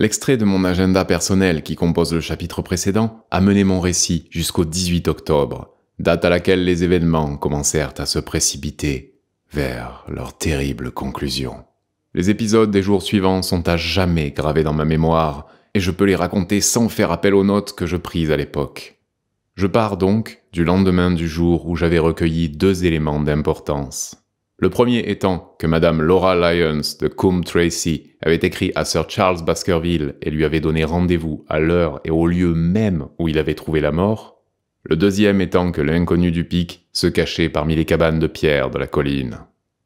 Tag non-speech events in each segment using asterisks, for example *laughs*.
L'extrait de mon agenda personnel qui compose le chapitre précédent a mené mon récit jusqu'au 18 octobre, date à laquelle les événements commencèrent à se précipiter vers leur terrible conclusion. Les épisodes des jours suivants sont à jamais gravés dans ma mémoire, et je peux les raconter sans faire appel aux notes que je prises à l'époque. Je pars donc du lendemain du jour où j'avais recueilli deux éléments d'importance. Le premier étant que Madame Laura Lyons de Coombe Tracy avait écrit à Sir Charles Baskerville et lui avait donné rendez-vous à l'heure et au lieu même où il avait trouvé la mort. Le deuxième étant que l'inconnu du pic se cachait parmi les cabanes de pierre de la colline.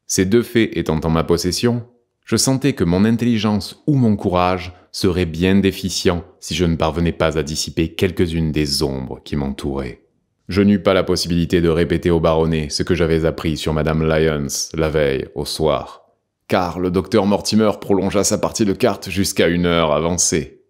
Ces deux faits étant en ma possession, je sentais que mon intelligence ou mon courage seraient bien déficients si je ne parvenais pas à dissiper quelques-unes des ombres qui m'entouraient. Je n'eus pas la possibilité de répéter au baronnet ce que j'avais appris sur Madame Lyons la veille, au soir, car le docteur Mortimer prolongea sa partie de cartes jusqu'à une heure avancée.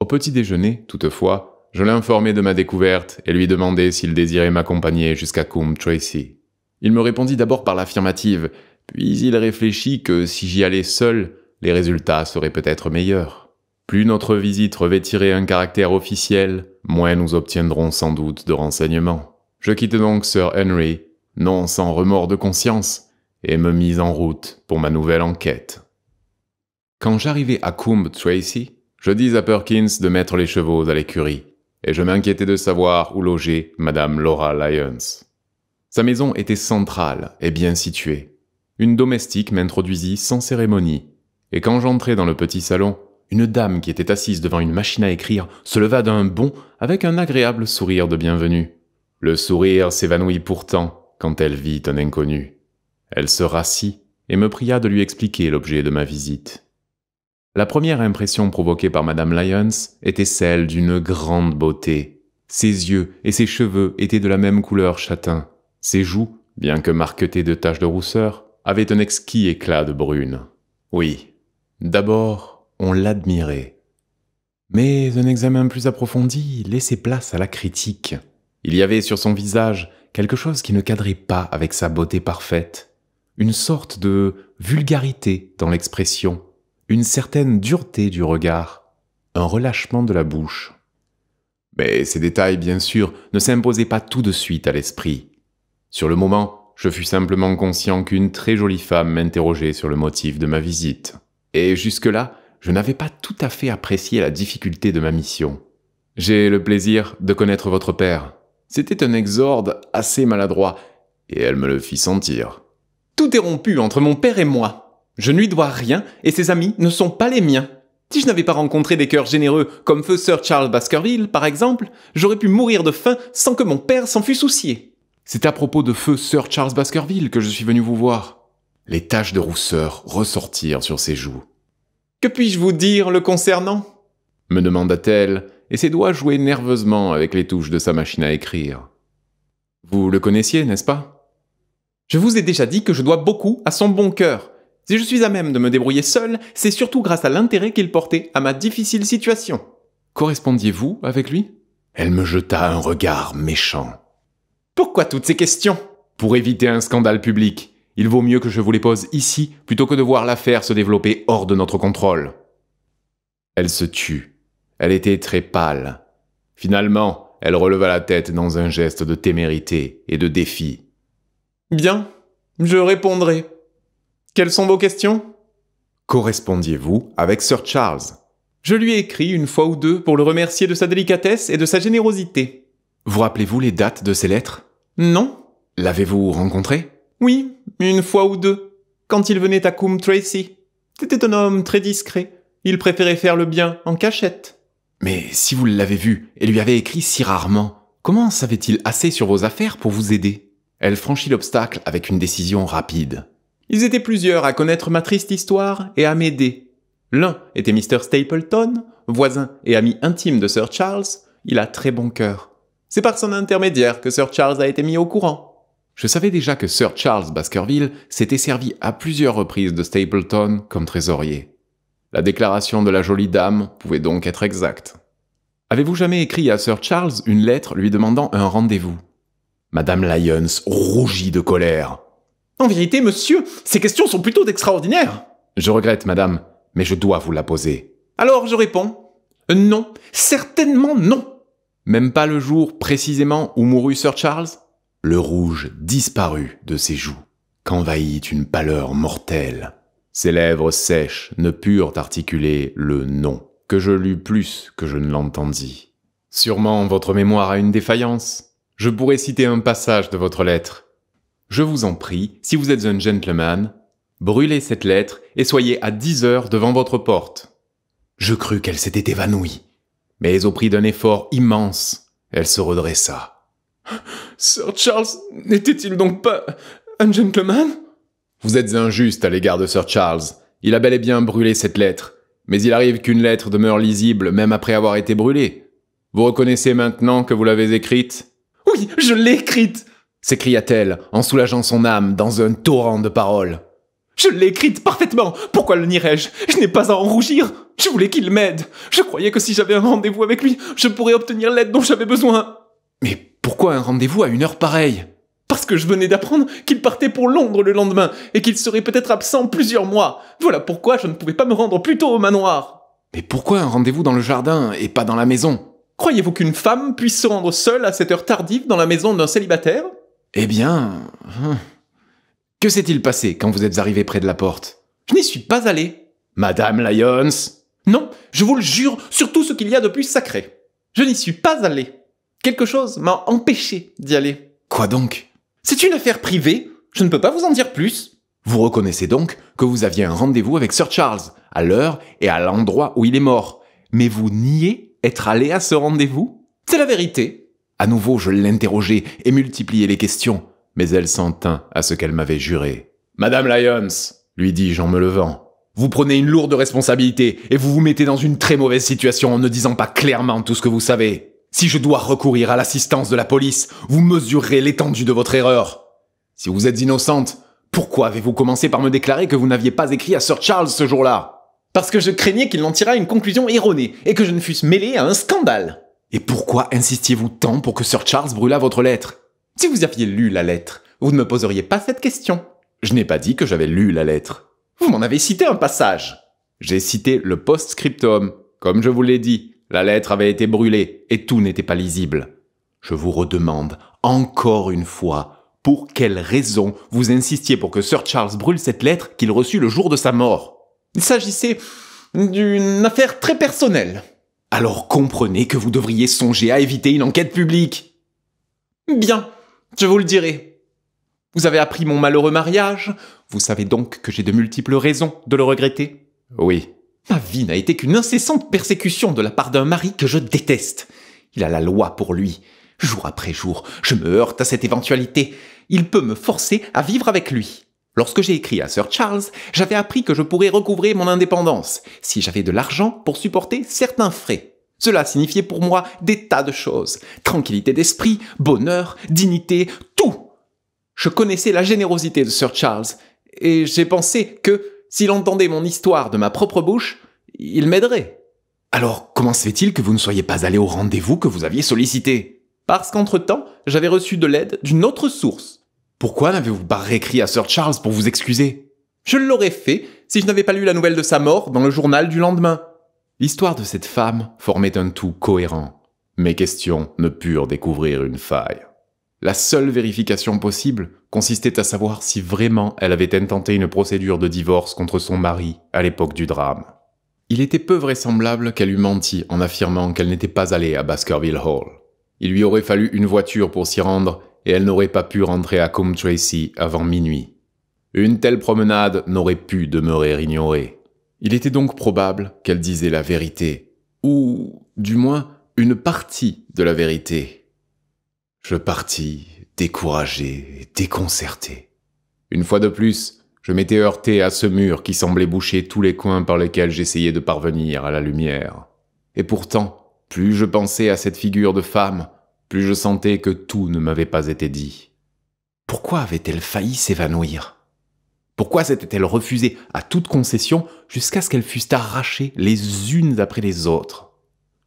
Au petit déjeuner, toutefois, je l'informai de ma découverte et lui demandai s'il désirait m'accompagner jusqu'à Coombe Tracy. Il me répondit d'abord par l'affirmative, puis il réfléchit que si j'y allais seul, les résultats seraient peut-être meilleurs. Plus notre visite revêtirait un caractère officiel, moins nous obtiendrons sans doute de renseignements. Je quitte donc Sir Henry, non sans remords de conscience, et me mis en route pour ma nouvelle enquête. Quand j'arrivai à Coombe Tracy, je dis à Perkins de mettre les chevaux à l'écurie, et je m'inquiétais de savoir où loger Madame Laura Lyons. Sa maison était centrale et bien située. Une domestique m'introduisit sans cérémonie, et quand j'entrai dans le petit salon, une dame qui était assise devant une machine à écrire se leva d'un bond avec un agréable sourire de bienvenue. Le sourire s'évanouit pourtant quand elle vit un inconnu. Elle se rassit et me pria de lui expliquer l'objet de ma visite. La première impression provoquée par Madame Lyons était celle d'une grande beauté. Ses yeux et ses cheveux étaient de la même couleur châtain. Ses joues, bien que marquetées de taches de rousseur, avaient un exquis éclat de brune. Oui. D'abord, on l'admirait. Mais un examen plus approfondi laissait place à la critique. Il y avait sur son visage quelque chose qui ne cadrait pas avec sa beauté parfaite, une sorte de vulgarité dans l'expression, une certaine dureté du regard, un relâchement de la bouche. Mais ces détails, bien sûr, ne s'imposaient pas tout de suite à l'esprit. Sur le moment, je fus simplement conscient qu'une très jolie femme m'interrogeait sur le motif de ma visite. Et jusque-là, je n'avais pas tout à fait apprécié la difficulté de ma mission. J'ai le plaisir de connaître votre père. C'était un exorde assez maladroit, et elle me le fit sentir. Tout est rompu entre mon père et moi. Je ne lui dois rien, et ses amis ne sont pas les miens. Si je n'avais pas rencontré des cœurs généreux comme feu Sir Charles Baskerville, par exemple, j'aurais pu mourir de faim sans que mon père s'en fût soucié. C'est à propos de feu Sir Charles Baskerville que je suis venu vous voir. Les taches de rousseur ressortirent sur ses joues. Que puis-je vous dire le concernant me demanda-t-elle, et ses doigts jouaient nerveusement avec les touches de sa machine à écrire. Vous le connaissiez, n'est-ce pas Je vous ai déjà dit que je dois beaucoup à son bon cœur. Si je suis à même de me débrouiller seul, c'est surtout grâce à l'intérêt qu'il portait à ma difficile situation. Correspondiez-vous avec lui Elle me jeta un regard méchant. Pourquoi toutes ces questions Pour éviter un scandale public. Il vaut mieux que je vous les pose ici plutôt que de voir l'affaire se développer hors de notre contrôle. Elle se tut. Elle était très pâle. Finalement, elle releva la tête dans un geste de témérité et de défi. Bien, je répondrai. Quelles sont vos questions Correspondiez-vous avec Sir Charles Je lui ai écrit une fois ou deux pour le remercier de sa délicatesse et de sa générosité. Vous rappelez-vous les dates de ces lettres Non. L'avez-vous rencontré oui, une fois ou deux, quand il venait à Coombe Tracy. C'était un homme très discret. Il préférait faire le bien en cachette. Mais si vous l'avez vu et lui avez écrit si rarement, comment savait-il assez sur vos affaires pour vous aider Elle franchit l'obstacle avec une décision rapide. Ils étaient plusieurs à connaître ma triste histoire et à m'aider. L'un était Mr. Stapleton, voisin et ami intime de Sir Charles. Il a très bon cœur. C'est par son intermédiaire que Sir Charles a été mis au courant. Je savais déjà que Sir Charles Baskerville s'était servi à plusieurs reprises de Stapleton comme trésorier. La déclaration de la jolie dame pouvait donc être exacte. Avez-vous jamais écrit à Sir Charles une lettre lui demandant un rendez-vous Madame Lyons rougit de colère. En vérité, monsieur, ces questions sont plutôt d'extraordinaire. »« Je regrette, madame, mais je dois vous la poser. Alors je réponds Non, certainement non. Même pas le jour précisément où mourut Sir Charles le rouge disparut de ses joues, qu'envahit une pâleur mortelle. Ses lèvres sèches ne purent articuler le nom, que je lus plus que je ne l'entendis. Sûrement votre mémoire a une défaillance. Je pourrais citer un passage de votre lettre. Je vous en prie, si vous êtes un gentleman, brûlez cette lettre et soyez à dix heures devant votre porte. Je crus qu'elle s'était évanouie, mais au prix d'un effort immense, elle se redressa. Sir Charles n'était-il donc pas un gentleman Vous êtes injuste à l'égard de Sir Charles. Il a bel et bien brûlé cette lettre. Mais il arrive qu'une lettre demeure lisible même après avoir été brûlée. Vous reconnaissez maintenant que vous l'avez écrite Oui, je l'ai écrite s'écria-t-elle en soulageant son âme dans un torrent de paroles. Je l'ai écrite parfaitement. Pourquoi le nierais-je Je, je n'ai pas à en rougir. Je voulais qu'il m'aide. Je croyais que si j'avais un rendez-vous avec lui, je pourrais obtenir l'aide dont j'avais besoin. Mais pourquoi un rendez-vous à une heure pareille Parce que je venais d'apprendre qu'il partait pour Londres le lendemain et qu'il serait peut-être absent plusieurs mois. Voilà pourquoi je ne pouvais pas me rendre plus tôt au manoir. Mais pourquoi un rendez-vous dans le jardin et pas dans la maison Croyez-vous qu'une femme puisse se rendre seule à cette heure tardive dans la maison d'un célibataire Eh bien... Hein. Que s'est-il passé quand vous êtes arrivé près de la porte Je n'y suis pas allé. Madame Lyons Non, je vous le jure, sur tout ce qu'il y a de plus sacré. Je n'y suis pas allé. Quelque chose m'a empêché d'y aller. Quoi donc C'est une affaire privée, je ne peux pas vous en dire plus. Vous reconnaissez donc que vous aviez un rendez-vous avec Sir Charles, à l'heure et à l'endroit où il est mort. Mais vous niez être allé à ce rendez-vous C'est la vérité. À nouveau, je l'interrogeais et multipliais les questions, mais elle s'en tint à ce qu'elle m'avait juré. Madame Lyons, lui dis-je en me levant, vous prenez une lourde responsabilité et vous vous mettez dans une très mauvaise situation en ne disant pas clairement tout ce que vous savez. Si je dois recourir à l'assistance de la police, vous mesurerez l'étendue de votre erreur. Si vous êtes innocente, pourquoi avez-vous commencé par me déclarer que vous n'aviez pas écrit à Sir Charles ce jour-là Parce que je craignais qu'il en tirât une conclusion erronée et que je ne fusse mêlé à un scandale. Et pourquoi insistiez-vous tant pour que Sir Charles brûlât votre lettre Si vous aviez lu la lettre, vous ne me poseriez pas cette question. Je n'ai pas dit que j'avais lu la lettre. Vous m'en avez cité un passage. J'ai cité le post-scriptum, comme je vous l'ai dit. La lettre avait été brûlée et tout n'était pas lisible. Je vous redemande, encore une fois, pour quelle raison vous insistiez pour que Sir Charles brûle cette lettre qu'il reçut le jour de sa mort Il s'agissait d'une affaire très personnelle. Alors comprenez que vous devriez songer à éviter une enquête publique. Bien, je vous le dirai. Vous avez appris mon malheureux mariage, vous savez donc que j'ai de multiples raisons de le regretter Oui, Ma vie n'a été qu'une incessante persécution de la part d'un mari que je déteste. Il a la loi pour lui. Jour après jour, je me heurte à cette éventualité. Il peut me forcer à vivre avec lui. Lorsque j'ai écrit à Sir Charles, j'avais appris que je pourrais recouvrer mon indépendance, si j'avais de l'argent pour supporter certains frais. Cela signifiait pour moi des tas de choses. Tranquillité d'esprit, bonheur, dignité, tout. Je connaissais la générosité de Sir Charles, et j'ai pensé que, s'il entendait mon histoire de ma propre bouche, il m'aiderait. Alors comment se fait-il que vous ne soyez pas allé au rendez-vous que vous aviez sollicité Parce qu'entre-temps, j'avais reçu de l'aide d'une autre source. Pourquoi n'avez-vous pas réécrit à Sir Charles pour vous excuser Je l'aurais fait si je n'avais pas lu la nouvelle de sa mort dans le journal du lendemain. L'histoire de cette femme formait un tout cohérent. Mes questions ne purent découvrir une faille. La seule vérification possible consistait à savoir si vraiment elle avait intenté une procédure de divorce contre son mari à l'époque du drame. Il était peu vraisemblable qu'elle eût menti en affirmant qu'elle n'était pas allée à Baskerville Hall. Il lui aurait fallu une voiture pour s'y rendre et elle n'aurait pas pu rentrer à Combe Tracy avant minuit. Une telle promenade n'aurait pu demeurer ignorée. Il était donc probable qu'elle disait la vérité, ou du moins une partie de la vérité. Je partis, découragé et déconcerté. Une fois de plus, je m'étais heurté à ce mur qui semblait boucher tous les coins par lesquels j'essayais de parvenir à la lumière. Et pourtant, plus je pensais à cette figure de femme, plus je sentais que tout ne m'avait pas été dit. Pourquoi avait-elle failli s'évanouir Pourquoi s'était-elle refusée à toute concession jusqu'à ce qu'elles fussent arrachées les unes après les autres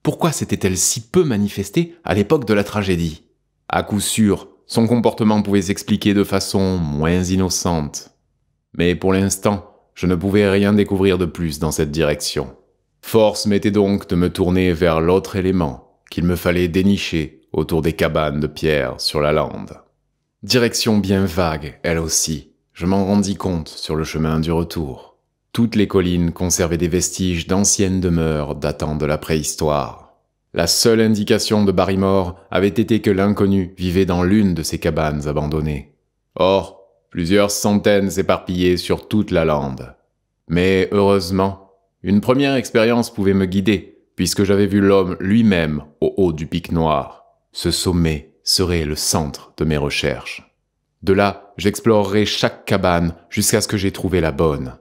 Pourquoi s'était-elle si peu manifestée à l'époque de la tragédie à coup sûr, son comportement pouvait s'expliquer de façon moins innocente. Mais pour l'instant, je ne pouvais rien découvrir de plus dans cette direction. Force m'était donc de me tourner vers l'autre élément qu'il me fallait dénicher autour des cabanes de pierre sur la lande. Direction bien vague, elle aussi, je m'en rendis compte sur le chemin du retour. Toutes les collines conservaient des vestiges d'anciennes demeures datant de la préhistoire. La seule indication de Barrymore avait été que l'inconnu vivait dans l'une de ces cabanes abandonnées. Or, plusieurs centaines s'éparpillaient sur toute la lande. Mais heureusement, une première expérience pouvait me guider, puisque j'avais vu l'homme lui-même au haut du pic noir. Ce sommet serait le centre de mes recherches. De là, j'explorerai chaque cabane jusqu'à ce que j'ai trouvé la bonne.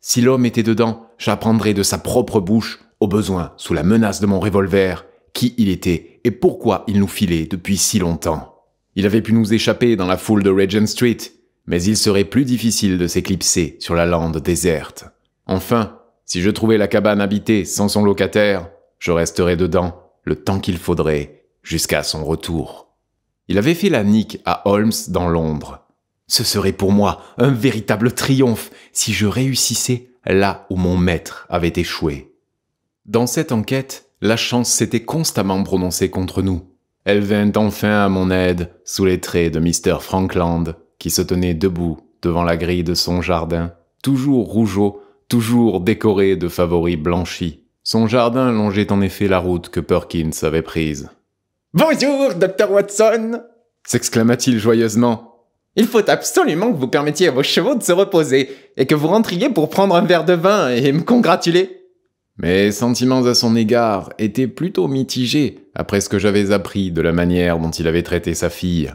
Si l'homme était dedans, j'apprendrai de sa propre bouche, au besoin, sous la menace de mon revolver, qui il était et pourquoi il nous filait depuis si longtemps. Il avait pu nous échapper dans la foule de Regent Street, mais il serait plus difficile de s'éclipser sur la lande déserte. Enfin, si je trouvais la cabane habitée sans son locataire, je resterais dedans le temps qu'il faudrait jusqu'à son retour. Il avait fait la nique à Holmes dans l'ombre. Ce serait pour moi un véritable triomphe si je réussissais là où mon maître avait échoué. Dans cette enquête, la chance s'était constamment prononcée contre nous. Elle vint enfin à mon aide sous les traits de Mr. Frankland, qui se tenait debout devant la grille de son jardin, toujours rougeau, toujours décoré de favoris blanchis. Son jardin longeait en effet la route que Perkins avait prise. Bonjour, Dr. Watson s'exclama-t-il joyeusement. Il faut absolument que vous permettiez à vos chevaux de se reposer et que vous rentriez pour prendre un verre de vin et me congratuler. Mes sentiments à son égard étaient plutôt mitigés après ce que j'avais appris de la manière dont il avait traité sa fille,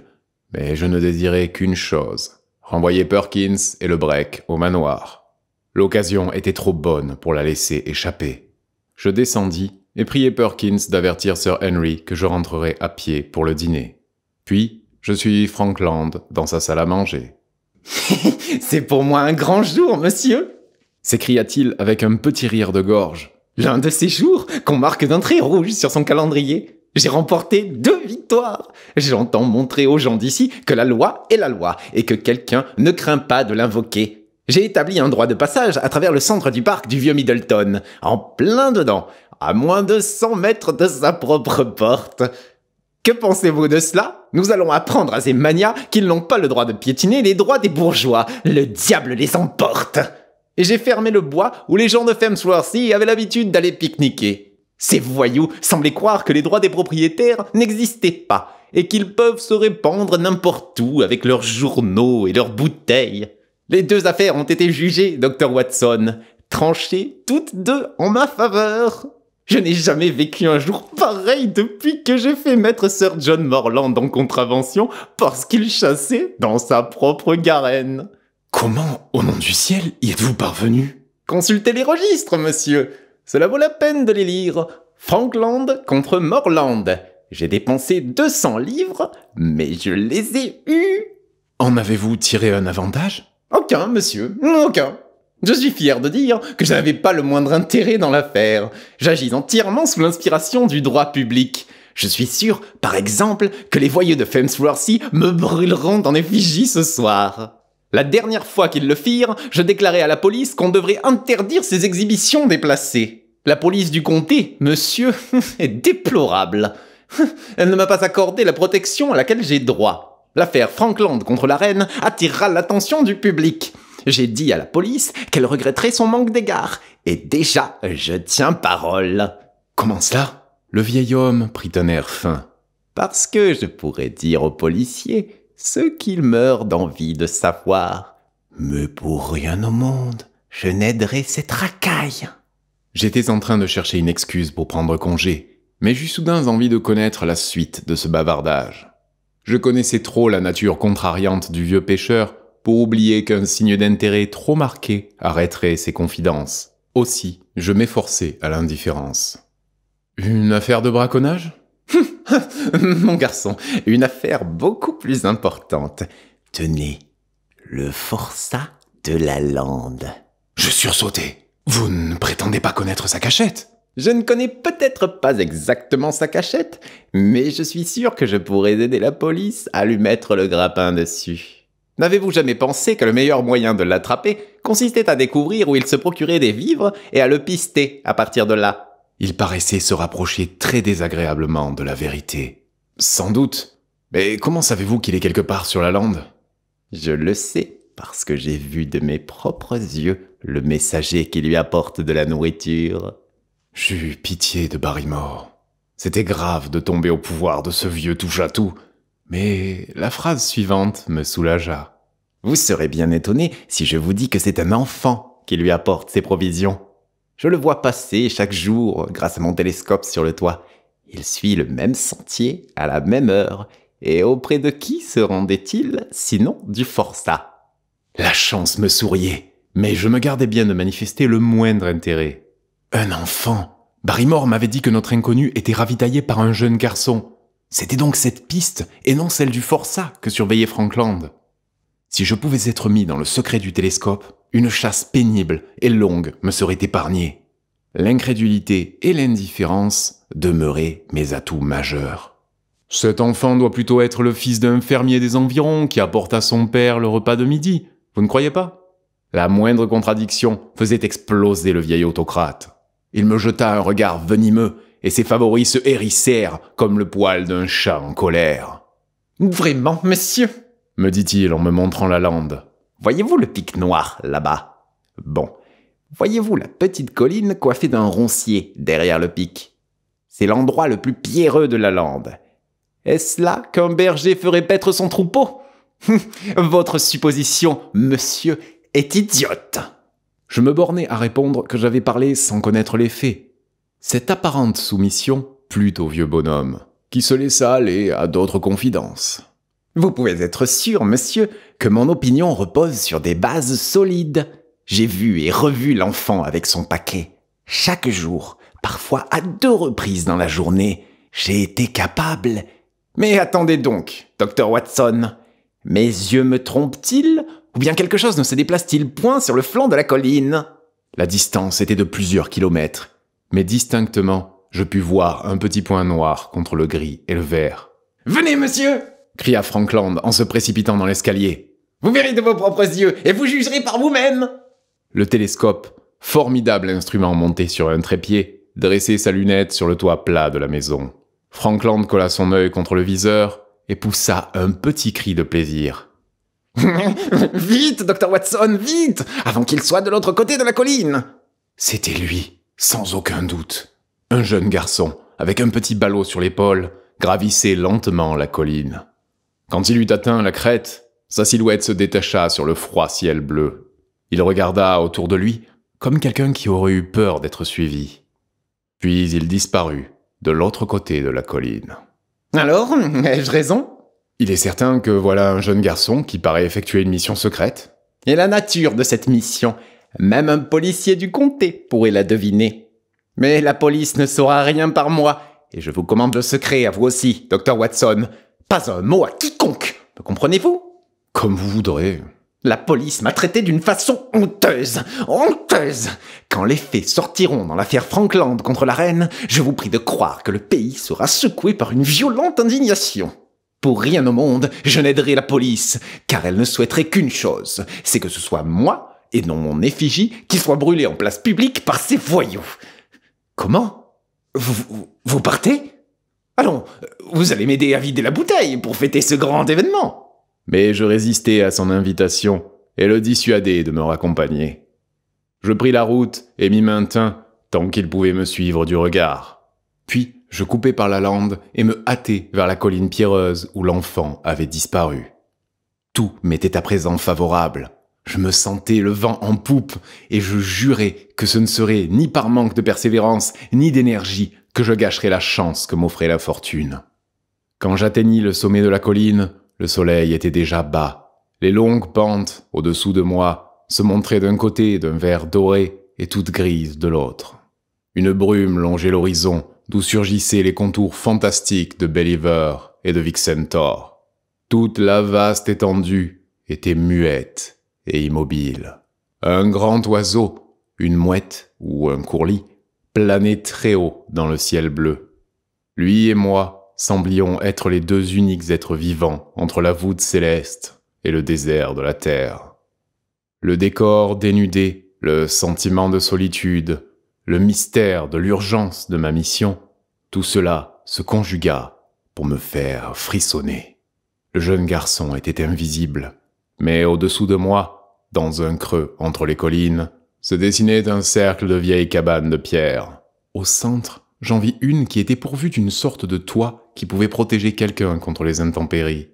mais je ne désirais qu'une chose, renvoyer Perkins et le break au manoir. L'occasion était trop bonne pour la laisser échapper. Je descendis et priai Perkins d'avertir Sir Henry que je rentrerai à pied pour le dîner. Puis, je suis Frankland dans sa salle à manger. *laughs* C'est pour moi un grand jour, monsieur, s'écria-t-il avec un petit rire de gorge. L'un de ces jours qu'on marque d'un trait rouge sur son calendrier. J'ai remporté deux victoires. J'entends montrer aux gens d'ici que la loi est la loi et que quelqu'un ne craint pas de l'invoquer. J'ai établi un droit de passage à travers le centre du parc du vieux Middleton, en plein dedans, à moins de 100 mètres de sa propre porte. Que pensez-vous de cela Nous allons apprendre à ces manias qu'ils n'ont pas le droit de piétiner les droits des bourgeois. Le diable les emporte et j'ai fermé le bois où les gens de Femsworthy avaient l'habitude d'aller pique-niquer. Ces voyous semblaient croire que les droits des propriétaires n'existaient pas et qu'ils peuvent se répandre n'importe où avec leurs journaux et leurs bouteilles. Les deux affaires ont été jugées, Dr. Watson, tranchées toutes deux en ma faveur. Je n'ai jamais vécu un jour pareil depuis que j'ai fait mettre Sir John Morland en contravention parce qu'il chassait dans sa propre garenne. Comment, au nom du ciel, y êtes-vous parvenu Consultez les registres, monsieur. Cela vaut la peine de les lire. Frankland contre Morland. J'ai dépensé 200 livres, mais je les ai eus. En avez-vous tiré un avantage Aucun, monsieur, aucun. Je suis fier de dire que je n'avais pas le moindre intérêt dans l'affaire. J'agis entièrement sous l'inspiration du droit public. Je suis sûr, par exemple, que les voyeux de Famesworthy me brûleront en effigie ce soir. La dernière fois qu'ils le firent, je déclarai à la police qu'on devrait interdire ces exhibitions déplacées. La police du comté, monsieur, *laughs* est déplorable. *laughs* Elle ne m'a pas accordé la protection à laquelle j'ai droit. L'affaire Frankland contre la reine attirera l'attention du public. J'ai dit à la police qu'elle regretterait son manque d'égard. Et déjà, je tiens parole. Comment cela Le vieil homme prit un air fin. Parce que je pourrais dire aux policiers ce qu'il meurt d'envie de savoir. Mais pour rien au monde, je n'aiderai cette racaille. J'étais en train de chercher une excuse pour prendre congé, mais j'eus soudain envie de connaître la suite de ce bavardage. Je connaissais trop la nature contrariante du vieux pêcheur pour oublier qu'un signe d'intérêt trop marqué arrêterait ses confidences. Aussi, je m'efforçais à l'indifférence. Une affaire de braconnage *laughs* Mon garçon, une affaire beaucoup plus importante. Tenez, le forçat de la lande. Je sursautai. Vous ne prétendez pas connaître sa cachette je ne connais peut-être pas exactement sa cachette, mais je suis sûr que je pourrais aider la police à lui mettre le grappin dessus. N'avez-vous jamais pensé que le meilleur moyen de l'attraper consistait à découvrir où il se procurait des vivres et à le pister à partir de là il paraissait se rapprocher très désagréablement de la vérité. Sans doute. Mais comment savez-vous qu'il est quelque part sur la lande Je le sais, parce que j'ai vu de mes propres yeux le messager qui lui apporte de la nourriture. J'eus pitié de Barrymore. C'était grave de tomber au pouvoir de ce vieux touche-à-tout. Mais la phrase suivante me soulagea. Vous serez bien étonné si je vous dis que c'est un enfant qui lui apporte ses provisions. Je le vois passer chaque jour grâce à mon télescope sur le toit. Il suit le même sentier à la même heure. Et auprès de qui se rendait-il sinon du forçat La chance me souriait, mais je me gardais bien de manifester le moindre intérêt. Un enfant Barrymore m'avait dit que notre inconnu était ravitaillé par un jeune garçon. C'était donc cette piste et non celle du forçat que surveillait Frankland. Si je pouvais être mis dans le secret du télescope, une chasse pénible et longue me serait épargnée. L'incrédulité et l'indifférence demeuraient mes atouts majeurs. Cet enfant doit plutôt être le fils d'un fermier des environs qui apporte à son père le repas de midi, vous ne croyez pas La moindre contradiction faisait exploser le vieil autocrate. Il me jeta un regard venimeux et ses favoris se hérissèrent comme le poil d'un chat en colère. Vraiment, monsieur me dit-il en me montrant la lande. Voyez-vous le pic noir là-bas Bon. Voyez-vous la petite colline coiffée d'un roncier derrière le pic C'est l'endroit le plus pierreux de la lande. Est-ce là qu'un berger ferait paître son troupeau *laughs* Votre supposition, monsieur, est idiote. Je me bornais à répondre que j'avais parlé sans connaître les faits. Cette apparente soumission plut au vieux bonhomme, qui se laissa aller à d'autres confidences. Vous pouvez être sûr, monsieur, que mon opinion repose sur des bases solides. J'ai vu et revu l'enfant avec son paquet. Chaque jour, parfois à deux reprises dans la journée, j'ai été capable. Mais attendez donc, docteur Watson. Mes yeux me trompent-ils Ou bien quelque chose ne se déplace-t-il point sur le flanc de la colline La distance était de plusieurs kilomètres, mais distinctement, je pus voir un petit point noir contre le gris et le vert. Venez, monsieur cria Frankland en se précipitant dans l'escalier. Vous verrez de vos propres yeux et vous jugerez par vous-même. Le télescope, formidable instrument monté sur un trépied, dressait sa lunette sur le toit plat de la maison. Frankland colla son œil contre le viseur et poussa un petit cri de plaisir. *laughs* vite, docteur Watson, vite, avant qu'il soit de l'autre côté de la colline. C'était lui, sans aucun doute. Un jeune garçon, avec un petit ballot sur l'épaule, gravissait lentement la colline. Quand il eut atteint la crête, sa silhouette se détacha sur le froid ciel bleu. Il regarda autour de lui comme quelqu'un qui aurait eu peur d'être suivi. Puis il disparut de l'autre côté de la colline. Alors, ai-je raison Il est certain que voilà un jeune garçon qui paraît effectuer une mission secrète. Et la nature de cette mission, même un policier du comté pourrait la deviner. Mais la police ne saura rien par moi, et je vous commande le secret à vous aussi, docteur Watson. Pas un mot à quiconque, me comprenez-vous Comme vous voudrez. La police m'a traité d'une façon honteuse, honteuse. Quand les faits sortiront dans l'affaire Frankland contre la reine, je vous prie de croire que le pays sera secoué par une violente indignation. Pour rien au monde, je n'aiderai la police, car elle ne souhaiterait qu'une chose, c'est que ce soit moi, et non mon effigie, qui soit brûlé en place publique par ces voyous. Comment vous, vous partez Allons, euh, vous allez m'aider à vider la bouteille pour fêter ce grand événement. Mais je résistais à son invitation et le dissuadai de me raccompagner. Je pris la route et m'y maintins tant qu'il pouvait me suivre du regard. Puis je coupai par la lande et me hâtai vers la colline pierreuse où l'enfant avait disparu. Tout m'était à présent favorable. Je me sentais le vent en poupe et je jurais que ce ne serait ni par manque de persévérance ni d'énergie que je gâcherais la chance que m'offrait la fortune. Quand j'atteignis le sommet de la colline, le soleil était déjà bas. Les longues pentes, au-dessous de moi, se montraient d'un côté d'un vert doré et toutes grises de l'autre. Une brume longeait l'horizon, d'où surgissaient les contours fantastiques de Believer et de Vicentor. Toute la vaste étendue était muette et immobile. Un grand oiseau, une mouette ou un courlis planait très haut dans le ciel bleu. Lui et moi semblions être les deux uniques êtres vivants entre la voûte céleste et le désert de la terre. Le décor dénudé, le sentiment de solitude, le mystère de l'urgence de ma mission, tout cela se conjugua pour me faire frissonner. Le jeune garçon était invisible, mais au-dessous de moi, dans un creux entre les collines, se dessinait un cercle de vieilles cabanes de pierre. Au centre, j'en vis une qui était pourvue d'une sorte de toit qui pouvait protéger quelqu'un contre les intempéries.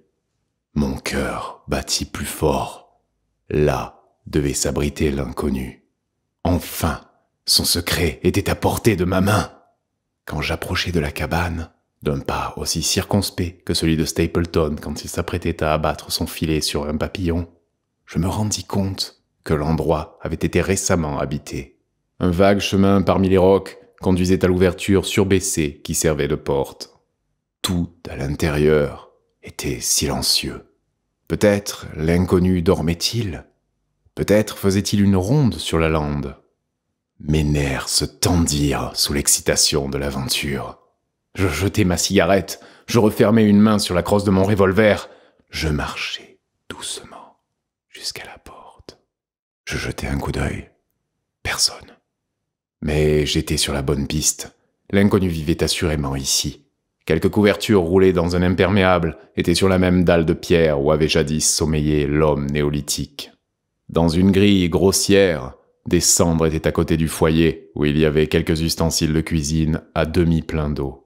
Mon cœur battit plus fort. Là devait s'abriter l'inconnu. Enfin, son secret était à portée de ma main. Quand j'approchai de la cabane, d'un pas aussi circonspect que celui de Stapleton quand il s'apprêtait à abattre son filet sur un papillon, je me rendis compte que l'endroit avait été récemment habité. Un vague chemin parmi les rocs conduisait à l'ouverture surbaissée qui servait de porte. Tout à l'intérieur était silencieux. Peut-être l'inconnu dormait-il Peut-être faisait-il une ronde sur la lande Mes nerfs se tendirent sous l'excitation de l'aventure. Je jetais ma cigarette, je refermais une main sur la crosse de mon revolver, je marchais doucement jusqu'à la porte. Je jetai un coup d'œil. Personne. Mais j'étais sur la bonne piste. L'inconnu vivait assurément ici. Quelques couvertures roulées dans un imperméable étaient sur la même dalle de pierre où avait jadis sommeillé l'homme néolithique. Dans une grille grossière, des cendres étaient à côté du foyer où il y avait quelques ustensiles de cuisine à demi plein d'eau.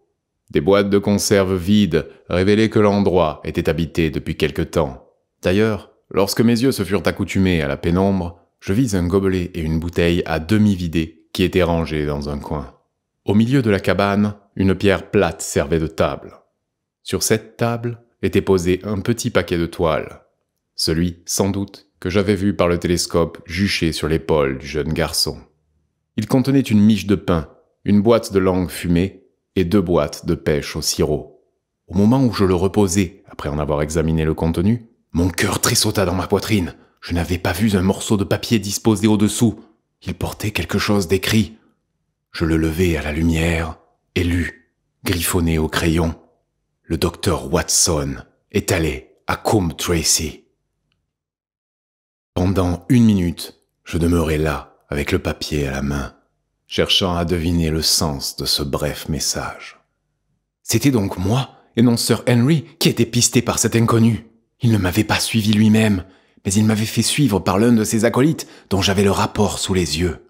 Des boîtes de conserve vides révélaient que l'endroit était habité depuis quelque temps. D'ailleurs, lorsque mes yeux se furent accoutumés à la pénombre, je vis un gobelet et une bouteille à demi vidée qui étaient rangés dans un coin. Au milieu de la cabane, une pierre plate servait de table. Sur cette table était posé un petit paquet de toile, celui, sans doute, que j'avais vu par le télescope juché sur l'épaule du jeune garçon. Il contenait une miche de pain, une boîte de langue fumée et deux boîtes de pêche au sirop. Au moment où je le reposais, après en avoir examiné le contenu, mon cœur tressauta dans ma poitrine. Je n'avais pas vu un morceau de papier disposé au-dessous. Il portait quelque chose d'écrit. Je le levai à la lumière et lus, griffonné au crayon. Le docteur Watson est allé à Combe Tracy. Pendant une minute, je demeurai là, avec le papier à la main cherchant à deviner le sens de ce bref message. C'était donc moi, et non Sir Henry, qui était pisté par cet inconnu. Il ne m'avait pas suivi lui-même, mais il m'avait fait suivre par l'un de ses acolytes dont j'avais le rapport sous les yeux.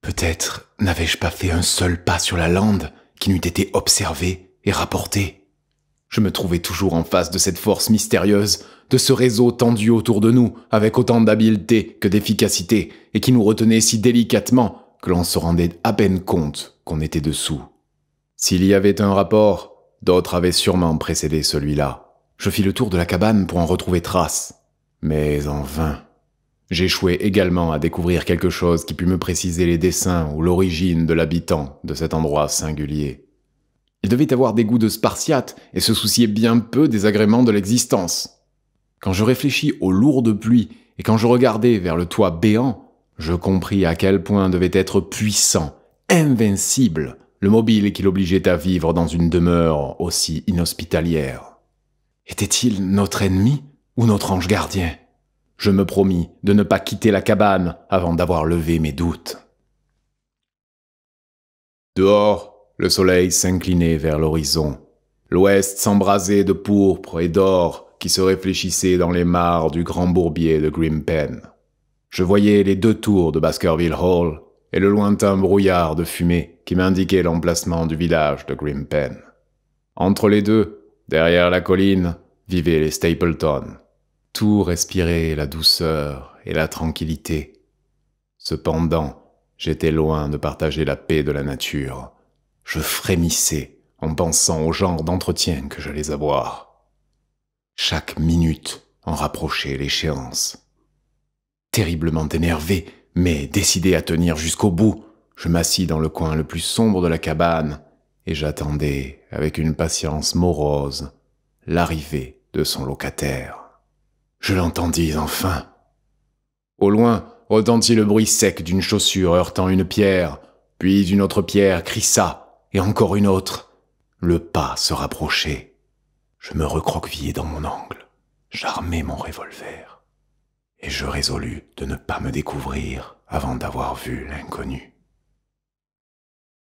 Peut-être n'avais-je pas fait un seul pas sur la lande qui n'eût été observé et rapporté. Je me trouvais toujours en face de cette force mystérieuse, de ce réseau tendu autour de nous avec autant d'habileté que d'efficacité et qui nous retenait si délicatement que l'on se rendait à peine compte qu'on était dessous. S'il y avait un rapport, d'autres avaient sûrement précédé celui-là. Je fis le tour de la cabane pour en retrouver trace, mais en vain. J'échouai également à découvrir quelque chose qui pût me préciser les dessins ou l'origine de l'habitant de cet endroit singulier. Il devait avoir des goûts de spartiate et se souciait bien peu des agréments de l'existence. Quand je réfléchis aux lourdes pluies et quand je regardais vers le toit béant, je compris à quel point devait être puissant, invincible, le mobile qui l'obligeait à vivre dans une demeure aussi inhospitalière. Était-il notre ennemi ou notre ange gardien Je me promis de ne pas quitter la cabane avant d'avoir levé mes doutes. Dehors, le soleil s'inclinait vers l'horizon. L'ouest s'embrasait de pourpre et d'or qui se réfléchissait dans les mares du grand bourbier de Grimpen. Je voyais les deux tours de Baskerville Hall et le lointain brouillard de fumée qui m'indiquait l'emplacement du village de Grimpen. Entre les deux, derrière la colline, vivaient les Stapleton. Tout respirait la douceur et la tranquillité. Cependant, j'étais loin de partager la paix de la nature. Je frémissais en pensant au genre d'entretien que j'allais avoir. Chaque minute en rapprochait l'échéance terriblement énervé, mais décidé à tenir jusqu'au bout, je m'assis dans le coin le plus sombre de la cabane et j'attendais avec une patience morose l'arrivée de son locataire. Je l'entendis enfin. Au loin retentit le bruit sec d'une chaussure heurtant une pierre, puis une autre pierre crissa, et encore une autre. Le pas se rapprochait. Je me recroquevillai dans mon angle. J'armai mon revolver et je résolus de ne pas me découvrir avant d'avoir vu l'inconnu.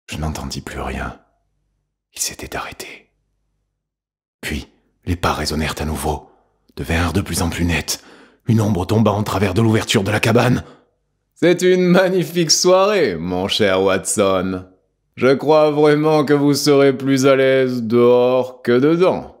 Je n'entendis plus rien. Il s'était arrêté. Puis, les pas résonnèrent à nouveau, devinrent de plus en plus nets. Une ombre tomba en travers de l'ouverture de la cabane. C'est une magnifique soirée, mon cher Watson. Je crois vraiment que vous serez plus à l'aise dehors que dedans.